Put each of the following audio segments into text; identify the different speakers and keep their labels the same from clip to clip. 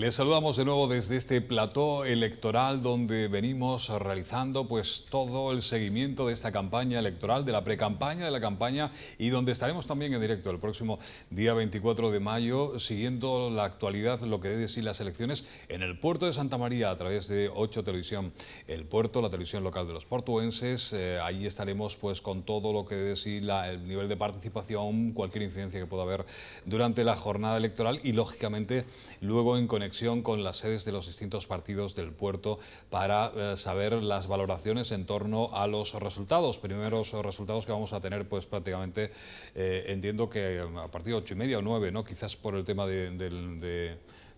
Speaker 1: Les saludamos de nuevo desde este plató electoral donde venimos realizando pues todo el seguimiento de esta campaña electoral, de la precampaña, de la campaña y donde estaremos también en directo el próximo día 24 de mayo siguiendo la actualidad, lo que es decir las elecciones en el puerto de Santa María a través de 8 Televisión, el puerto, la televisión local de los portuenses, allí eh, ahí estaremos pues con todo lo que es decir el nivel de participación, cualquier incidencia que pueda haber durante la jornada electoral y lógicamente luego en conexión con las sedes de los distintos partidos del puerto para eh, saber las valoraciones en torno a los resultados. Primeros resultados que vamos a tener, pues prácticamente eh, entiendo que mm, a partir de ocho y media o nueve, ¿no? Quizás por el tema de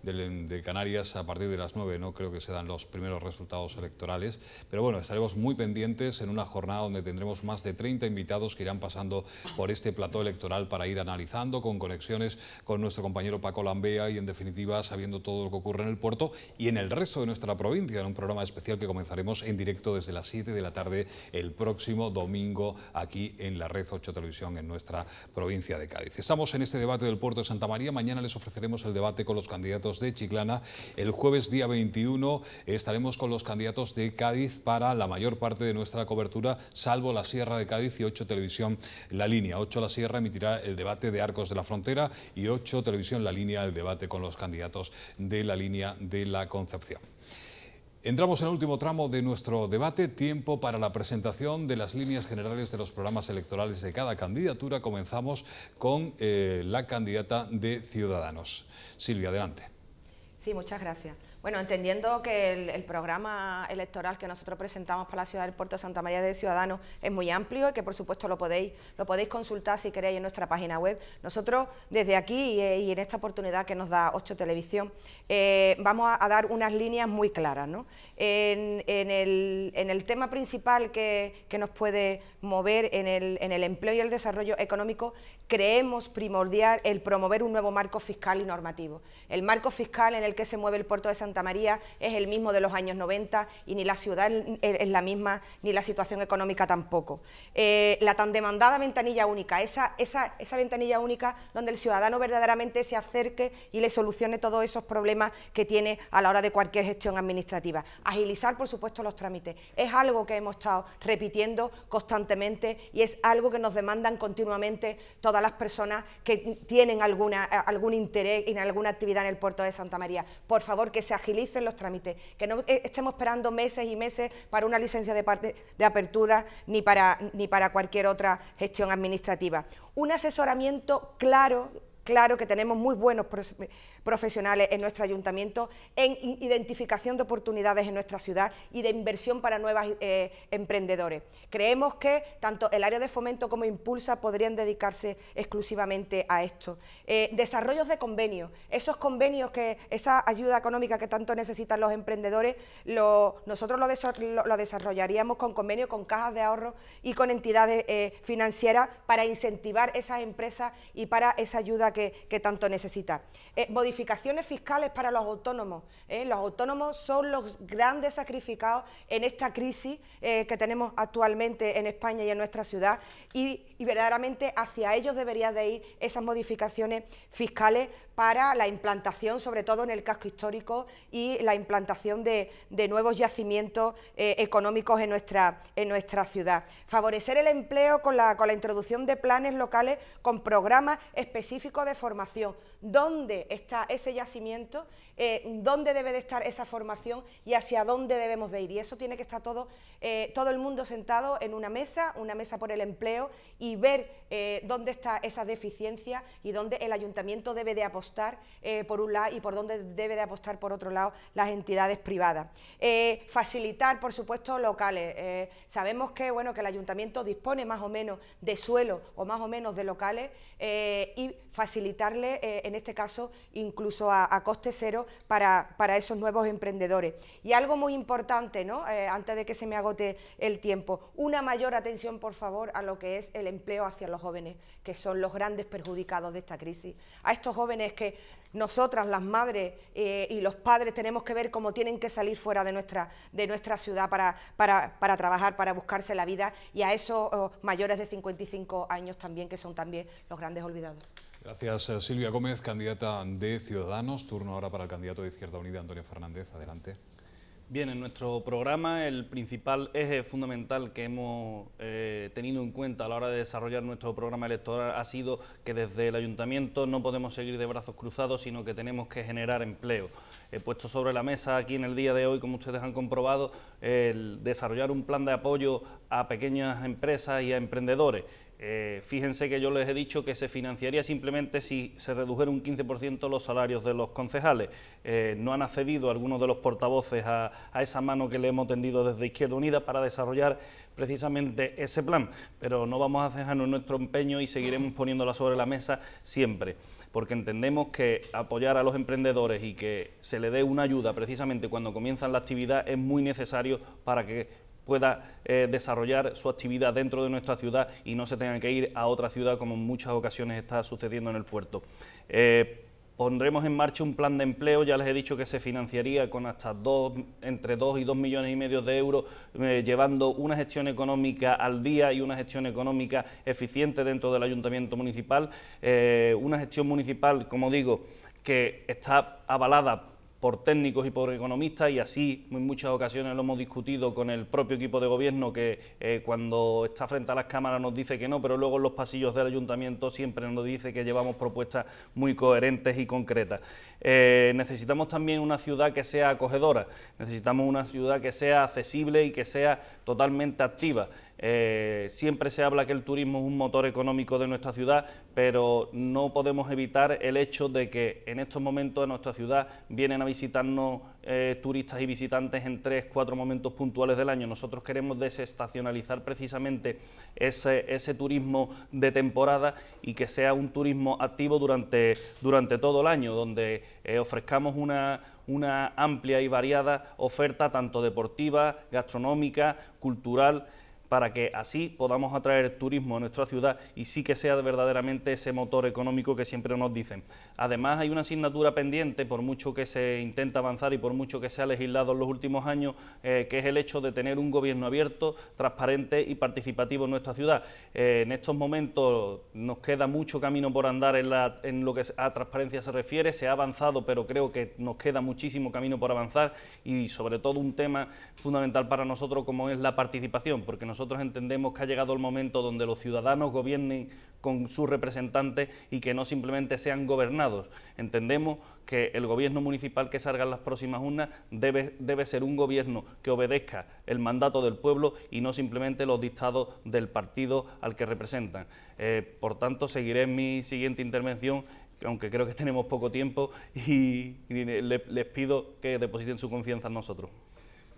Speaker 1: de, Canarias a partir de las 9. No creo que se dan los primeros resultados electorales. Pero bueno, estaremos muy pendientes en una jornada donde tendremos más de 30 invitados que irán pasando por este plató electoral para ir analizando con conexiones con nuestro compañero Paco Lambea y en definitiva sabiendo todo lo que ocurre en el puerto y en el resto de nuestra provincia en un programa especial que comenzaremos en directo desde las 7 de la tarde el próximo domingo aquí en la Red 8 Televisión en nuestra provincia de Cádiz. Estamos en este debate del puerto de Santa María. Mañana les ofreceremos el debate con los candidatos de Chiclana. El jueves día 21 estaremos con los candidatos de Cádiz para la mayor parte de nuestra cobertura, salvo la Sierra de Cádiz y 8 Televisión La Línea. 8 La Sierra emitirá el debate de Arcos de la Frontera y 8 Televisión La Línea el debate con los candidatos de la línea de la Concepción. Entramos en el último tramo de nuestro debate, tiempo para la presentación de las líneas generales de los programas electorales de cada candidatura. Comenzamos con eh, la candidata de Ciudadanos. Silvia, adelante.
Speaker 2: Sí, muchas gracias. Bueno, entendiendo que el, programa electoral que nosotros presentamos para la ciudad del puerto de Santa María de Ciudadanos es muy amplio y que por supuesto lo podéis, lo podéis consultar si queréis en nuestra página web. Nosotros desde aquí y, en esta oportunidad que nos da 8 Televisión eh, vamos a, dar unas líneas muy claras. En, el, tema principal que, que nos puede mover en el, en el empleo y el desarrollo económico creemos primordial el promover un nuevo marco fiscal y normativo. El marco fiscal en el que se mueve el puerto de Santa María es el mismo de los años 90 y ni la ciudad es la misma, ni la situación económica tampoco. Eh, la tan demandada ventanilla única, esa, esa, ventanilla única donde el ciudadano verdaderamente se acerque y le solucione todos esos problemas que tiene a la hora de cualquier gestión administrativa. Agilizar, por supuesto, los trámites. Es algo que hemos estado repitiendo constantemente y es algo que nos demandan continuamente todas las personas que tienen alguna, eh, algún interés en alguna actividad en el puerto de Santa María. Por favor, que se agilicen los trámites, que no eh, estemos esperando meses y meses para una licencia de, parte, de apertura ni para, ni para cualquier otra gestión administrativa. Un asesoramiento claro Claro que tenemos muy buenos eh, profesionales en nuestro ayuntamiento, en identificación de oportunidades en nuestra ciudad y de inversión para nuevos eh, emprendedores. Creemos que tanto el área de fomento como Impulsa podrían dedicarse exclusivamente a esto. Eh, desarrollos de convenios, esos convenios que esa ayuda económica que tanto necesitan los emprendedores, nosotros lo, desarrollaríamos con convenios con cajas de ahorro y con entidades financieras para incentivar esas empresas y para esa ayuda que, tanto necesita. Eh, modificaciones fiscales para los autónomos. ¿eh? los autónomos son los grandes sacrificados en esta crisis eh, que tenemos actualmente en España y en nuestra ciudad y, verdaderamente hacia ellos deberían de ir esas modificaciones fiscales para la implantación, sobre todo en el casco histórico, y la implantación de, de nuevos yacimientos económicos en nuestra, en nuestra ciudad. Favorecer el empleo con la, con la introducción de planes locales con programas específicos de formación dónde está ese yacimiento, eh, dónde debe de estar esa formación y hacia dónde debemos de ir. Y eso tiene que estar todo, eh, todo el mundo sentado en una mesa, una mesa por el empleo y ver eh, dónde está esa deficiencia y dónde el ayuntamiento debe de apostar por un lado y por dónde debe de apostar por otro lado las entidades privadas. facilitar, por supuesto, locales. sabemos que, bueno, que el ayuntamiento dispone más o menos de suelo o más o menos de locales y facilitarle en en este caso incluso a, coste cero para, esos nuevos emprendedores. Y algo muy importante, eh, antes de que se me agote el tiempo, una mayor atención, por favor, a lo que es el empleo hacia los jóvenes, que son los grandes perjudicados de esta crisis. A estos jóvenes que nosotras, las madres eh, y los padres, tenemos que ver cómo tienen que salir fuera de nuestra, ciudad para, trabajar, para buscarse la vida, y a esos oh, mayores de 55 años también, que son también los grandes olvidados.
Speaker 1: Gracias, eh, Silvia Gómez, candidata de Ciudadanos. Turno ahora para el candidato de Izquierda Unida, Antonio Fernández. Adelante. Bien, en nuestro programa el
Speaker 3: principal eje fundamental que hemos eh, tenido en cuenta a la hora de desarrollar nuestro programa electoral ha sido que desde el ayuntamiento no podemos seguir de brazos cruzados, sino que tenemos que generar empleo. He puesto sobre la mesa aquí en el día de hoy, como ustedes han comprobado, el desarrollar un plan de apoyo a pequeñas empresas y a emprendedores. Eh, fíjense que yo les he dicho que se financiaría simplemente si se redujera un 15% los salarios de los concejales. Eh, no han accedido algunos de los portavoces a, esa mano que le hemos tendido desde Izquierda Unida para desarrollar precisamente ese plan, pero no vamos a cejarnos nuestro empeño y seguiremos poniéndola sobre la mesa siempre, porque entendemos que apoyar a los emprendedores y que se le dé una ayuda precisamente cuando comienzan la actividad es muy necesario para que pueda eh, desarrollar su actividad dentro de nuestra ciudad y no se tenga que ir a otra ciudad como en muchas ocasiones está sucediendo en el puerto. Eh, pondremos en marcha un plan de empleo, ya les he dicho que se financiaría con hasta dos, entre 2 y 2 millones y medio de euros, eh, llevando una gestión económica al día y una gestión económica eficiente dentro del ayuntamiento municipal, una gestión municipal, como digo, que está avalada por técnicos y por economistas y así en muchas ocasiones lo hemos discutido con el propio equipo de gobierno que eh, cuando está frente a las cámaras nos dice que no, pero luego en los pasillos del ayuntamiento siempre nos dice que llevamos propuestas muy coherentes y concretas. Eh, necesitamos también una ciudad que sea acogedora, necesitamos una ciudad que sea accesible y que sea totalmente activa. Eh, siempre se habla que el turismo es un motor económico de nuestra ciudad, pero no podemos evitar el hecho de que en estos momentos en nuestra ciudad vienen a visitarnos eh, turistas y visitantes en tres, cuatro momentos puntuales del año. Nosotros queremos desestacionalizar precisamente ese, turismo de temporada y que sea un turismo activo durante, todo el año, donde eh, ofrezcamos una amplia y variada oferta tanto deportiva, gastronómica, cultural para que así podamos atraer turismo a nuestra ciudad y sí que sea verdaderamente ese motor económico que siempre nos dicen. Además hay una asignatura pendiente, por mucho que se intenta avanzar y por mucho que se ha legislado en los últimos años, eh, que es el hecho de tener un gobierno abierto, transparente y participativo en nuestra ciudad. Eh, en estos momentos nos queda mucho camino por andar en, en lo que a transparencia se refiere, se ha avanzado, pero creo que nos queda muchísimo camino por avanzar y sobre todo un tema fundamental para nosotros como es la participación, porque nosotros nosotros entendemos que ha llegado el momento donde los ciudadanos gobiernen con sus representantes y que no simplemente sean gobernados. Entendemos que el gobierno municipal que salga en las próximas urnas debe, debe ser un gobierno que obedezca el mandato del pueblo y no simplemente los dictados del partido al que representan. Eh, por tanto, seguiré en mi siguiente intervención aunque creo que tenemos poco tiempo, y, les, pido que depositen su confianza en nosotros.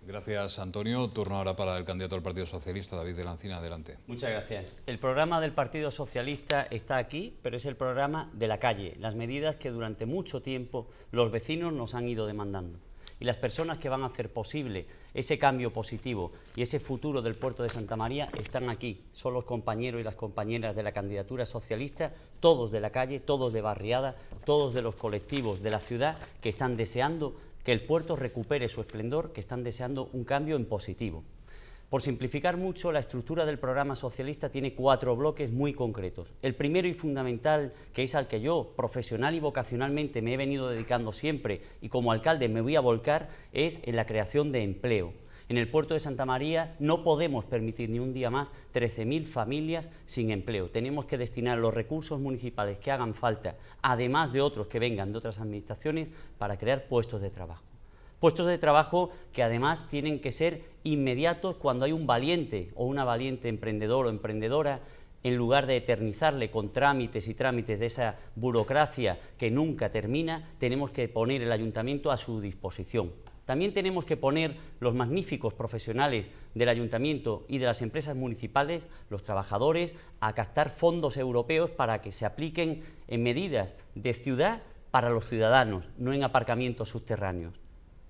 Speaker 1: Gracias, Antonio. Turno ahora para el candidato del Partido Socialista, David de Lancina. Adelante.
Speaker 4: Muchas gracias. El programa del Partido Socialista está aquí, pero es el programa de la calle, las medidas que durante mucho tiempo los vecinos nos han ido demandando. Y las personas que van a hacer posible ese cambio positivo y ese futuro del puerto de Santa María están aquí. Son los compañeros y las compañeras de la candidatura socialista, todos de la calle, todos de barriada, todos de los colectivos de la ciudad que están deseando que el puerto recupere su esplendor, que están deseando un cambio en positivo. Por simplificar mucho, la estructura del programa socialista tiene cuatro bloques muy concretos. El primero y fundamental, que es al que yo, profesional y vocacionalmente, me he venido dedicando siempre y como alcalde me voy a volcar, es en la creación de empleo en el puerto de Santa María no podemos permitir ni un día más 13.000 familias sin empleo. Tenemos que destinar los recursos municipales que hagan falta, además de otros que vengan de otras administraciones, para crear puestos de trabajo. Puestos de trabajo que además tienen que ser inmediatos cuando hay un valiente o una valiente emprendedora o emprendedora en lugar de eternizarle con trámites y trámites de esa burocracia que nunca termina, tenemos que poner el ayuntamiento a su disposición. También tenemos que poner los magníficos profesionales del ayuntamiento y de las empresas municipales, los trabajadores, a captar fondos europeos para que se apliquen en medidas de ciudad para los ciudadanos, no en aparcamientos subterráneos.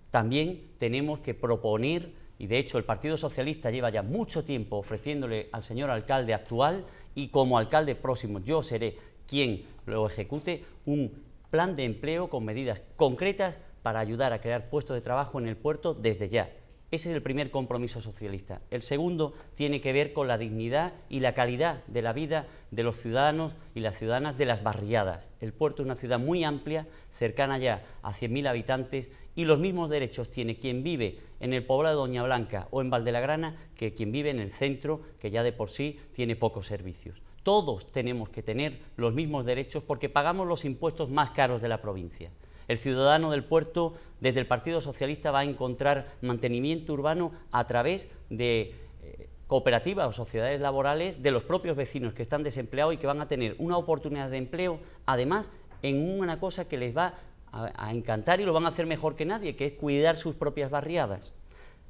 Speaker 4: También tenemos que proponer, y de hecho el Partido Socialista lleva ya mucho tiempo ofreciéndole al señor alcalde actual y como alcalde próximo yo seré quien lo ejecute, un plan de empleo con medidas concretas para ayudar a crear puestos de trabajo en el puerto desde ya. Ese es el primer compromiso socialista. El segundo tiene que ver con la dignidad y la calidad de la vida de los ciudadanos y las ciudadanas de las barriadas. El puerto es una ciudad muy amplia, cercana ya a 100.000 habitantes y los mismos derechos tiene quien vive en el poblado de Doña Blanca o en Valdelagrana que quien vive en el centro, que ya de por sí tiene pocos servicios. Todos tenemos que tener los mismos derechos porque pagamos los impuestos más caros de la provincia. El ciudadano del puerto desde el Partido Socialista va a encontrar mantenimiento urbano a través de eh, cooperativas o sociedades laborales de los propios vecinos que están desempleados y que van a tener una oportunidad de empleo, además en una cosa que les va a, encantar y lo van a hacer mejor que nadie, que es cuidar sus propias barriadas.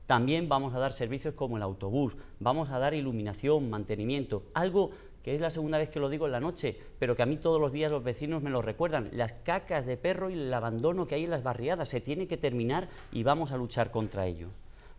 Speaker 4: También vamos a dar servicios como el autobús, vamos a dar iluminación, mantenimiento, algo que es la segunda vez que lo digo en la noche, pero que a mí todos los días los vecinos me lo recuerdan, las cacas de perro y el abandono que hay en las barriadas, se tiene que terminar y vamos a luchar contra ello.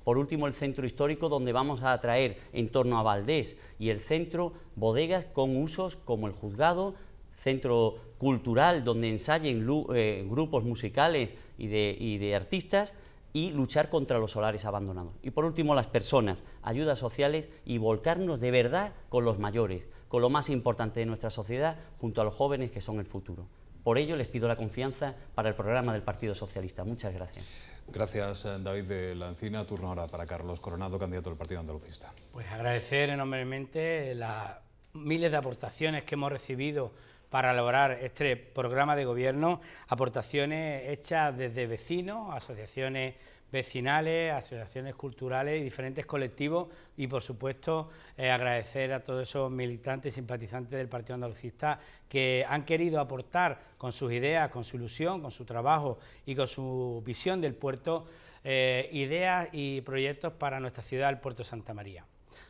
Speaker 4: Por último, el centro histórico donde vamos a atraer en torno a Valdés y el centro bodegas con usos como el juzgado, centro cultural donde ensayen eh, grupos musicales y de artistas y luchar contra los solares abandonados. Y por último, las personas, ayudas sociales y volcarnos de verdad con los mayores, lo más importante de nuestra sociedad, junto a los jóvenes que son el futuro. Por ello les pido la confianza para el programa del Partido Socialista. Muchas gracias.
Speaker 1: Gracias, eh, David de Lancina, Turno ahora para Carlos Coronado, candidato del Partido Andalucista.
Speaker 5: Pues agradecer enormemente las miles de aportaciones que hemos recibido para elaborar este programa de gobierno, aportaciones hechas desde vecinos, asociaciones vecinales, asociaciones culturales y diferentes colectivos y por supuesto eh, agradecer a todos esos militantes y simpatizantes del Partido Andalucista que han querido aportar con sus ideas, con su ilusión, con su trabajo y con su visión del puerto eh, ideas y proyectos para nuestra ciudad, el Puerto Santa María.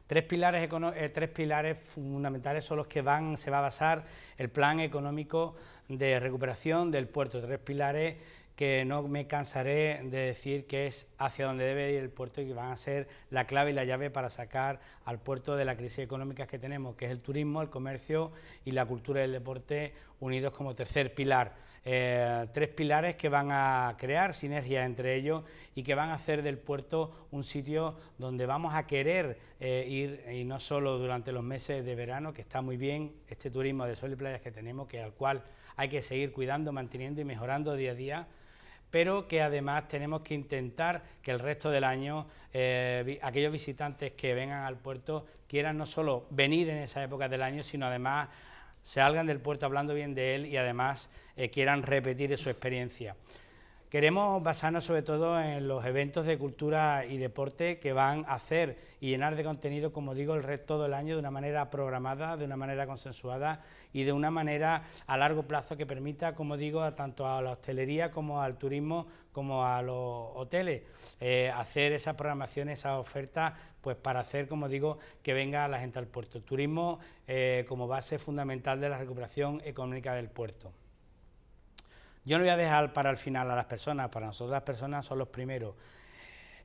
Speaker 5: Tres pilares, eh, tres pilares fundamentales son los que van, se va a basar el plan económico de recuperación del puerto. Tres pilares que no me cansaré de decir que es hacia donde debe ir el puerto y que van a ser la clave y la llave para sacar al puerto de la crisis económica que tenemos, que es el turismo, el comercio y la cultura y el deporte unidos como tercer pilar. Eh, tres pilares que van a crear sinergia entre ellos y que van a hacer del puerto un sitio donde vamos a querer eh, ir, y no solo durante los meses de verano, que está muy bien este turismo de sol y playas que tenemos, que al cual hay que seguir cuidando, manteniendo y mejorando día a día pero que además tenemos que intentar que el resto del año eh, aquellos visitantes que vengan al puerto quieran no solo venir en esas épocas del año, sino además salgan del puerto hablando bien de él y además eh, quieran repetir su experiencia. Queremos basarnos sobre todo en los eventos de cultura y deporte que van a hacer y llenar de contenido, como digo, el resto todo el año de una manera programada, de una manera consensuada y de una manera a largo plazo que permita, como digo, tanto a la hostelería como al turismo como a los hoteles, eh, hacer esas programaciones, esas ofertas, pues para hacer, como digo, que venga la gente al puerto. turismo eh, como base fundamental de la recuperación económica del puerto. Yo no voy a dejar para el final a las personas, para nosotros las personas son los primeros.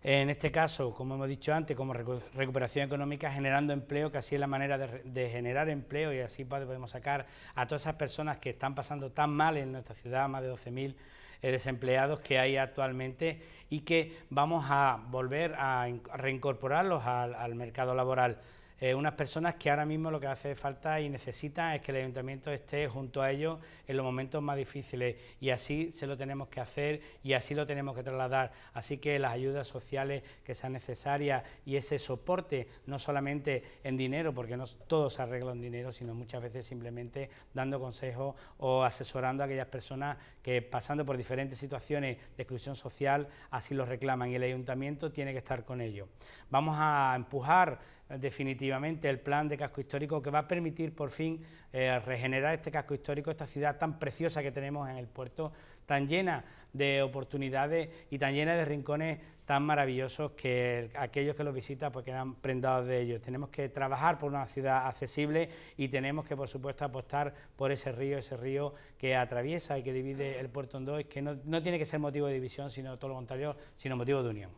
Speaker 5: En este caso, como hemos dicho antes, como recuperación económica, generando empleo, que así es la manera de, generar empleo y así podemos sacar a todas esas personas que están pasando tan mal en nuestra ciudad, más de 12.000 eh, desempleados que hay actualmente y que vamos a volver a reincorporarlos al mercado laboral. Eh, unas personas que ahora mismo lo que hace falta y necesitan es que el ayuntamiento esté junto a ellos en los momentos más difíciles y así se lo tenemos que hacer y así lo tenemos que trasladar. Así que las ayudas sociales que sean necesarias y ese soporte, no solamente en dinero, porque no todo se arregla en dinero, sino muchas veces simplemente dando consejos o asesorando a aquellas personas que pasando por diferentes situaciones de exclusión social así lo reclaman y el ayuntamiento tiene que estar con ellos Vamos a empujar definitivamente el plan de casco histórico que va a permitir por fin eh, regenerar este casco histórico, esta ciudad tan preciosa que tenemos en el puerto, tan llena de oportunidades y tan llena de rincones tan maravillosos que aquellos que los visitan pues quedan prendados de ellos. Tenemos que trabajar por una ciudad accesible y tenemos que por supuesto apostar por ese río, ese río que atraviesa y que divide el puerto en dos, que no, no tiene que ser motivo de división, sino todo lo contrario, sino motivo de unión.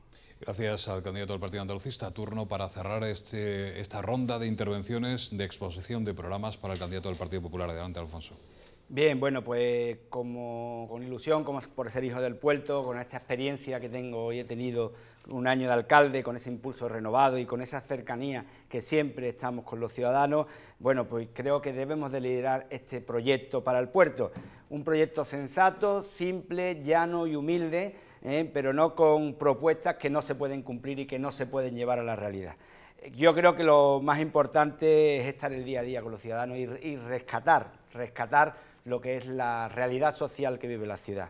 Speaker 1: Gracias al candidato del Partido Andalucista. Turno para cerrar este, esta ronda de intervenciones de exposición de programas para el candidato del Partido Popular. Adelante, Alfonso.
Speaker 6: Bien, bueno, pues como, con ilusión, como por ser hijo del puerto, con esta experiencia que tengo hoy he tenido un año de alcalde, con ese impulso renovado y con esa cercanía que siempre estamos con los ciudadanos, bueno, pues creo que debemos de liderar este proyecto para el puerto. Un proyecto sensato, simple, llano y humilde, ¿eh? pero no con propuestas que no se pueden cumplir y que no se pueden llevar a la realidad. Yo creo que lo más importante es estar el día a día con los ciudadanos y, y rescatar, rescatar lo que es la realidad social que vive la ciudad.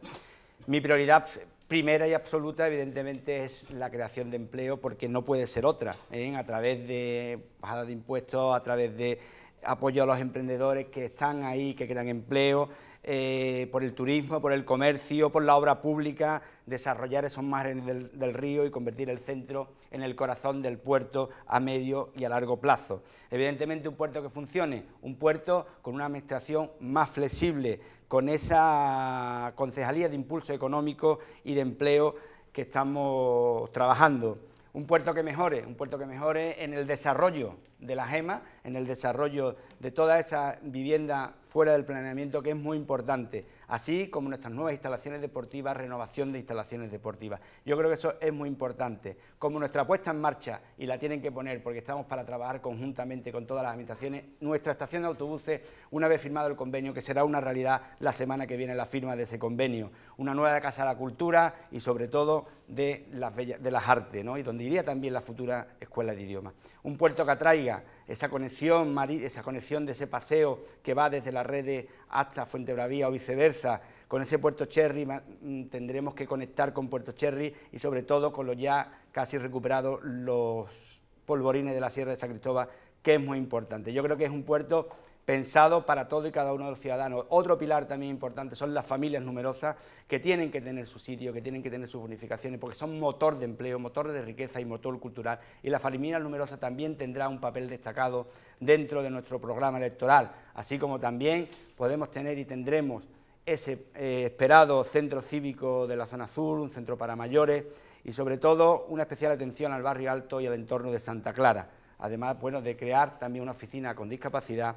Speaker 6: Mi prioridad primera y absoluta, evidentemente, es la creación de empleo, porque no puede ser otra, ¿eh? a través de bajada de impuestos, a través de apoyo a los emprendedores que están ahí, que crean empleo, eh, por el turismo, por el comercio, por la obra pública, desarrollar esos márgenes del río y convertir el centro en el corazón del puerto a medio y a largo plazo. Evidentemente un puerto que funcione, un puerto con una administración más flexible, con esa concejalía de impulso económico y de empleo que estamos trabajando. Un puerto que mejore, un puerto que mejore en el desarrollo, de la GEMA en el desarrollo de toda esa vivienda fuera del planeamiento que es muy importante, así como nuestras nuevas instalaciones deportivas, renovación de instalaciones deportivas. Yo creo que eso es muy importante. Como nuestra puesta en marcha, y la tienen que poner porque estamos para trabajar conjuntamente con todas las administraciones, nuestra estación de autobuses, una vez firmado el convenio, que será una realidad la semana que viene la firma de ese convenio, una nueva Casa de la Cultura y sobre todo de las, de las artes, y donde iría también la futura escuela de idiomas. Un puerto que atraiga esa conexión, esa conexión de ese paseo que va desde la red de hasta Fuentebravía o viceversa, con ese Puerto Cherry mm, tendremos que conectar con Puerto Cherry y sobre todo con los ya casi recuperados los polvorines de la Sierra de San Cristóbal, que es muy importante. Yo creo que es un puerto pensado para todo y cada uno de los ciudadanos. Otro pilar también importante son las familias numerosas que tienen que tener su sitio, que tienen que tener sus bonificaciones, porque son motor de empleo, motor de riqueza y motor cultural. Y las familias Numerosa también tendrá un papel destacado dentro de nuestro programa electoral, así como también podemos tener y tendremos ese eh, esperado centro cívico de la zona azul, un centro para mayores y sobre todo una especial atención al barrio alto y al entorno de Santa Clara, además bueno, de crear también una oficina con discapacidad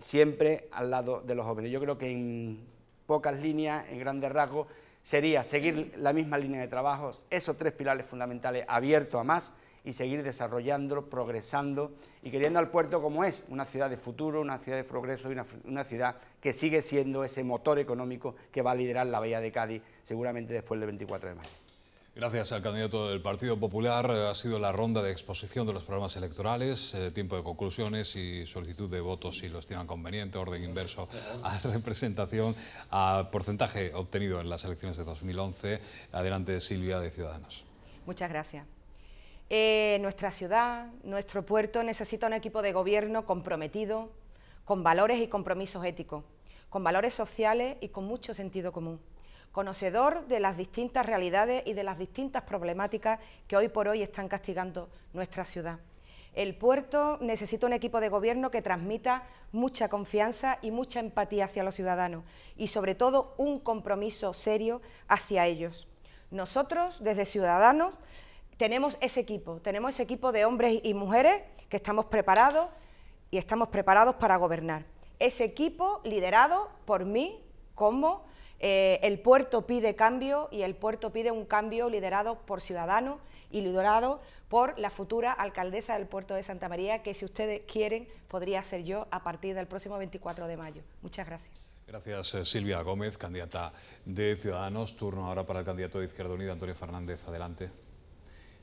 Speaker 6: siempre al lado de los jóvenes. Yo creo que en pocas líneas, en grandes rasgos, sería seguir la misma línea de trabajos, esos tres pilares fundamentales abiertos a más y seguir desarrollando, progresando y queriendo al puerto como es, una ciudad de futuro, una ciudad de progreso y una, una, ciudad que sigue siendo ese motor económico que va a liderar la Bahía de Cádiz seguramente después del 24 de mayo.
Speaker 1: Gracias al candidato del Partido Popular. Eh, ha sido la ronda de exposición de los programas electorales, eh, tiempo de conclusiones y solicitud de votos si lo estiman conveniente, orden inverso a representación, a porcentaje obtenido en las elecciones de 2011. Adelante Silvia de Ciudadanos.
Speaker 2: Muchas gracias. Eh, nuestra ciudad, nuestro puerto necesita un equipo de gobierno comprometido, con valores y compromisos éticos, con valores sociales y con mucho sentido común conocedor de las distintas realidades y de las distintas problemáticas que hoy por hoy están castigando nuestra ciudad. El puerto necesita un equipo de gobierno que transmita mucha confianza y mucha empatía hacia los ciudadanos y sobre todo un compromiso serio hacia ellos. Nosotros, desde Ciudadanos, tenemos ese equipo, tenemos ese equipo de hombres y mujeres que estamos preparados y estamos preparados para gobernar. Ese equipo liderado por mí como eh, el puerto pide cambio y el puerto pide un cambio liderado por ciudadanos y liderado por la futura alcaldesa del puerto de Santa María, que si ustedes quieren podría ser yo a partir del próximo 24 de mayo. Muchas gracias.
Speaker 1: Gracias eh, Silvia Gómez, candidata de Ciudadanos. Turno ahora para el candidato de Izquierda Unida, Antonio Fernández. Adelante.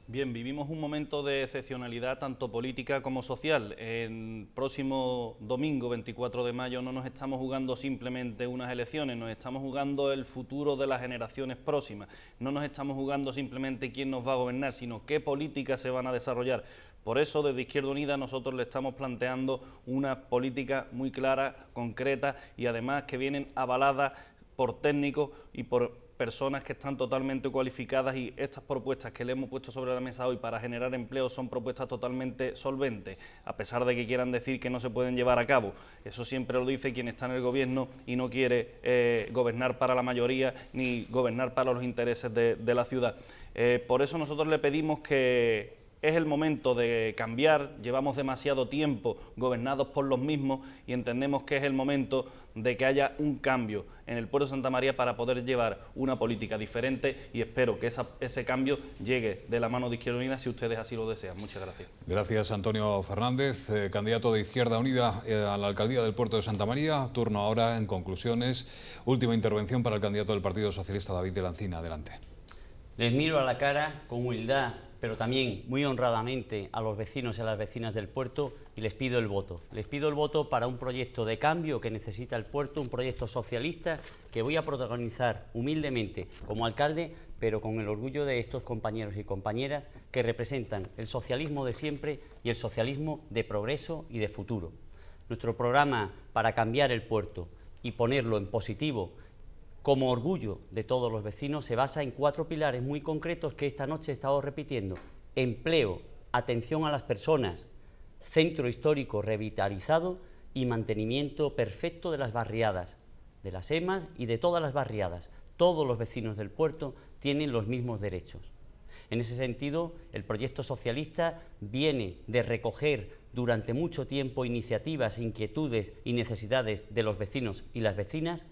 Speaker 3: Bien, vivimos un momento de excepcionalidad tanto política como social. El próximo domingo, 24 de mayo, no nos estamos jugando simplemente unas elecciones, nos estamos jugando el futuro de las generaciones próximas. No nos estamos jugando simplemente quién nos va a gobernar, sino qué políticas se van a desarrollar. Por eso, desde Izquierda Unida, nosotros le estamos planteando una política muy clara, concreta y además que vienen avaladas por técnicos y por personas que están totalmente cualificadas y estas propuestas que le hemos puesto sobre la mesa hoy para generar empleo son propuestas totalmente solventes, a pesar de que quieran decir que no se pueden llevar a cabo. Eso siempre lo dice quien está en el gobierno y no quiere eh, gobernar para la mayoría ni gobernar para los intereses de, la ciudad. Eh, por eso nosotros le pedimos que es el momento de cambiar, llevamos demasiado tiempo gobernados por los mismos y entendemos que es el momento de que haya un cambio en el puerto de Santa María para poder llevar una política diferente y espero que ese cambio llegue de la mano de Izquierda Unida si ustedes así lo desean. Muchas gracias.
Speaker 1: Gracias Antonio Fernández, eh, candidato de Izquierda Unida eh, a la alcaldía del puerto de Santa María. Turno ahora en conclusiones. Última intervención para el candidato del Partido Socialista David de Lancina. Adelante.
Speaker 4: Les miro a la cara con humildad pero también muy honradamente a los vecinos y a las vecinas del puerto y les pido el voto. Les pido el voto para un proyecto de cambio que necesita el puerto, un proyecto socialista que voy a protagonizar humildemente como alcalde, pero con el orgullo de estos compañeros y compañeras que representan el socialismo de siempre y el socialismo de progreso y de futuro. Nuestro programa para cambiar el puerto y ponerlo en positivo como orgullo de todos los vecinos se basa en cuatro pilares muy concretos que esta noche he estado repitiendo. Empleo, atención a las personas, centro histórico revitalizado y mantenimiento perfecto de las barriadas, de las EMAS y de todas las barriadas. Todos los vecinos del puerto tienen los mismos derechos. En ese sentido, el proyecto socialista viene de recoger durante mucho tiempo iniciativas, inquietudes y necesidades de los vecinos y las vecinas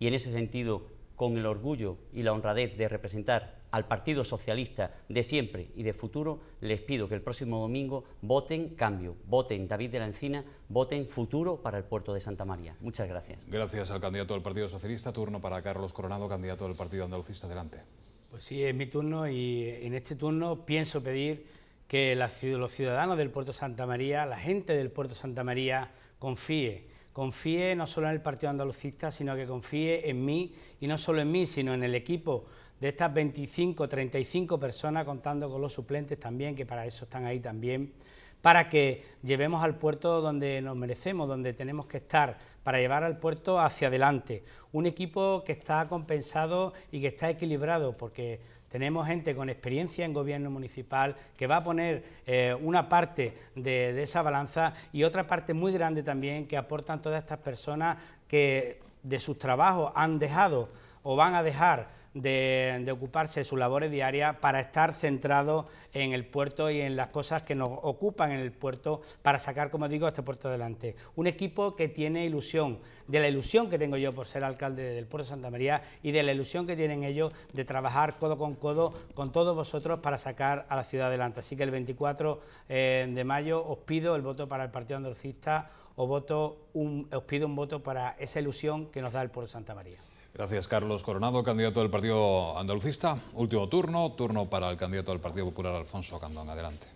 Speaker 4: y en ese sentido, con el orgullo y la honradez de representar al Partido Socialista de siempre y de futuro, les pido que el próximo domingo voten cambio, voten David de la Encina, voten futuro para el puerto de Santa María. Muchas gracias.
Speaker 1: Gracias al candidato del Partido Socialista. Turno para Carlos Coronado, candidato del Partido Andalucista. Adelante.
Speaker 5: Pues sí, es mi turno y en este turno pienso pedir que los ciudadanos del puerto de Santa María, la gente del puerto de Santa María, confíe confíe no solo en el Partido Andalucista, sino que confíe en mí y no solo en mí, sino en el equipo de estas 25, 35 personas, contando con los suplentes también, que para eso están ahí también, para que llevemos al puerto donde nos merecemos, donde tenemos que estar, para llevar al puerto hacia adelante. Un equipo que está compensado y que está equilibrado, porque tenemos gente con experiencia en gobierno municipal que va a poner eh, una parte de, de esa balanza y otra parte muy grande también que aportan todas estas personas que de sus trabajos han dejado o van a dejar de, ocuparse de sus labores diarias para estar centrado en el puerto y en las cosas que nos ocupan en el puerto para sacar, como digo, este puerto adelante. Un equipo que tiene ilusión, de la ilusión que tengo yo por ser alcalde del puerto de Santa María y de la ilusión que tienen ellos de trabajar codo con codo con todos vosotros para sacar a la ciudad adelante. Así que el 24 eh, de mayo os pido el voto para el Partido Andalucista, os, os pido un voto para esa ilusión que nos da el puerto de Santa María.
Speaker 1: Gracias, Carlos Coronado, candidato del Partido Andalucista. Último turno, turno para el candidato del Partido Popular, Alfonso Candón. Adelante.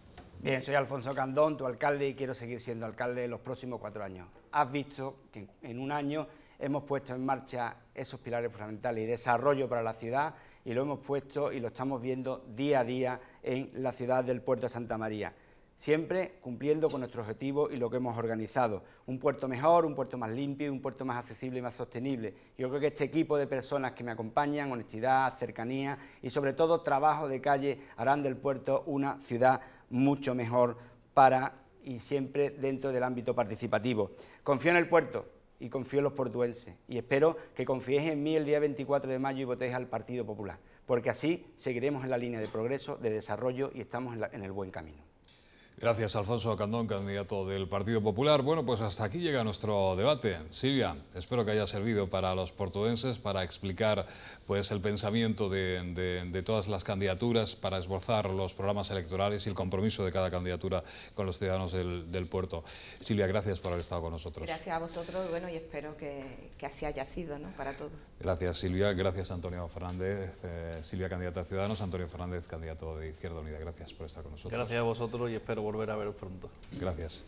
Speaker 6: Bien, soy Alfonso Candón, tu alcalde, y quiero seguir siendo alcalde los próximos cuatro años. Has visto que en un año hemos puesto en marcha esos pilares fundamentales y desarrollo para la ciudad, y lo hemos puesto y lo estamos viendo día a día en la ciudad del Puerto de Santa María siempre cumpliendo con nuestro objetivo y lo que hemos organizado. Un puerto mejor, un puerto más limpio, un puerto más accesible y más sostenible. Yo creo que este equipo de personas que me acompañan, honestidad, cercanía y sobre todo trabajo de calle, harán del puerto una ciudad mucho mejor para y siempre dentro del ámbito participativo. Confío en el puerto, y confío en los portuenses. Y espero que confíes en mí el día 24 de mayo y votéis al Partido Popular, porque así seguiremos en la línea de progreso, de desarrollo y estamos en el buen camino.
Speaker 1: Gracias, Alfonso Candón, candidato del Partido Popular. Bueno, pues hasta aquí llega nuestro debate. Silvia, espero que haya servido para los portugueses para explicar pues, el pensamiento de, todas las candidaturas, para esbozar los programas electorales y el compromiso de cada candidatura con los ciudadanos del, puerto. Silvia, gracias por haber estado con nosotros. Gracias
Speaker 2: a vosotros bueno, y espero que, así haya sido ¿no? para todos.
Speaker 1: Gracias, Silvia. Gracias, Antonio Fernández. Eh, Silvia, candidata a Ciudadanos. Antonio Fernández, candidato de Izquierda Unida. Gracias por estar con nosotros. Gracias
Speaker 3: a vosotros y espero volver a veros
Speaker 1: pronto. Gracias.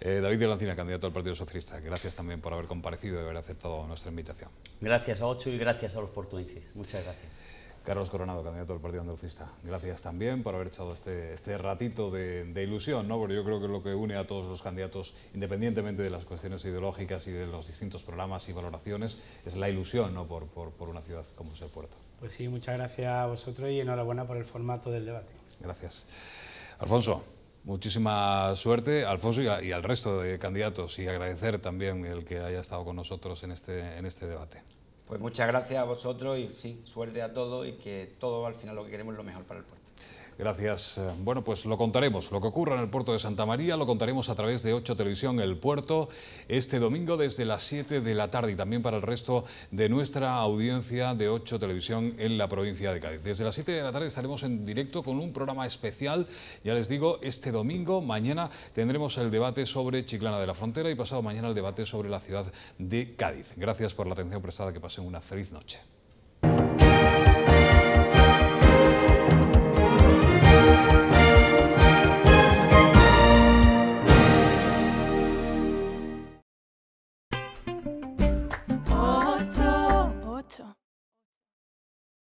Speaker 1: Eh, David de Lancina, candidato al Partido Socialista, gracias también por haber comparecido y haber aceptado nuestra invitación. Gracias a Ocho y gracias a los portuenses. Muchas gracias. Carlos Coronado, candidato del Partido Andalucista. Gracias también por haber echado este, este ratito de, ilusión, ¿no? porque yo creo que lo que une a todos los candidatos, independientemente de las cuestiones ideológicas y de los distintos programas y valoraciones, es la ilusión ¿no? por, por una ciudad como es el puerto.
Speaker 5: Pues sí, muchas gracias a vosotros y enhorabuena por el formato del debate.
Speaker 1: Gracias. Alfonso. Muchísima suerte, Alfonso, y, y, al resto de candidatos, y agradecer también el que haya estado con nosotros en este, en este debate.
Speaker 6: Pues muchas gracias a vosotros y sí, suerte a todos y que todo al final lo que queremos es lo mejor para el puerto.
Speaker 1: Gracias. Eh, bueno, pues lo contaremos. Lo que ocurra en el puerto de Santa María lo contaremos a través de Ocho Televisión El Puerto este domingo desde las 7 de la tarde y también para el resto de nuestra audiencia de 8 Televisión en la provincia de Cádiz. Desde las 7 de la tarde estaremos en directo con un programa especial. Ya les digo, este domingo, mañana tendremos el debate sobre Chiclana de la Frontera y pasado mañana el debate sobre la ciudad de Cádiz. Gracias por la atención prestada. Que pasen una feliz noche.